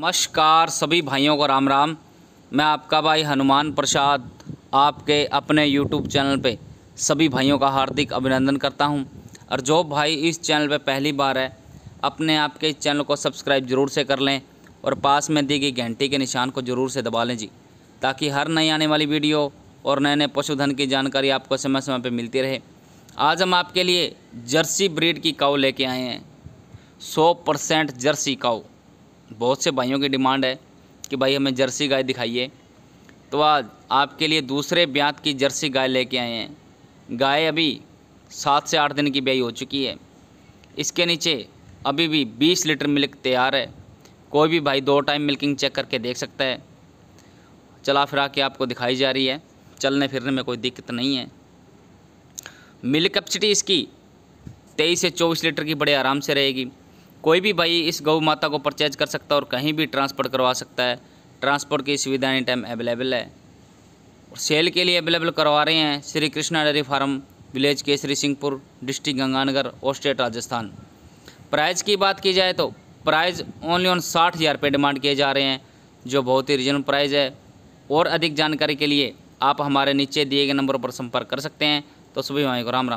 नमस्कार सभी भाइयों को राम राम मैं आपका भाई हनुमान प्रसाद आपके अपने यूट्यूब चैनल पे सभी भाइयों का हार्दिक अभिनंदन करता हूं और जो भाई इस चैनल पे पहली बार है अपने आपके इस चैनल को सब्सक्राइब जरूर से कर लें और पास में दी गई घंटी के निशान को ज़रूर से दबा लें जी ताकि हर नई आने वाली वीडियो और नए नए पशुधन की जानकारी आपको समय समय पर मिलती रहे आज हम आपके लिए जर्सी ब्रीड की काऊ लेके आए हैं सौ परसेंट जर्सी काऊ बहुत से भाइयों की डिमांड है कि भाई हमें जर्सी गाय दिखाइए तो आज आपके लिए दूसरे ब्यात की जर्सी गाय लेके आए हैं गाय अभी सात से आठ दिन की ब्याई हो चुकी है इसके नीचे अभी भी बीस लीटर मिल्क तैयार है कोई भी भाई दो टाइम मिल्किंग चेक करके देख सकता है चला फिरा के आपको दिखाई जा रही है चलने फिरने में कोई दिक्कत नहीं है मिल्क कैपेसिटी इसकी तेईस से चौबीस लीटर की बड़े आराम से रहेगी कोई भी भाई इस गौ माता को परचेज कर सकता है और कहीं भी ट्रांसपोर्ट करवा सकता है ट्रांसपोर्ट की सुविधा एनी टाइम अवेलेबल है और सेल के लिए अवेलेबल करवा रहे हैं Shri Krishna dairy farm village Kesrisinghpur district Ganganagar और स्टेट राजस्थान प्राइज़ की बात की जाए तो प्राइज़ ओनली ऑन साठ हज़ार रुपये डिमांड किए जा रहे हैं जो बहुत ही रीजनल प्राइज़ है और अधिक जानकारी के लिए आप हमारे नीचे दिए गए नंबर पर संपर्क कर सकते हैं तो सुबह को राम राम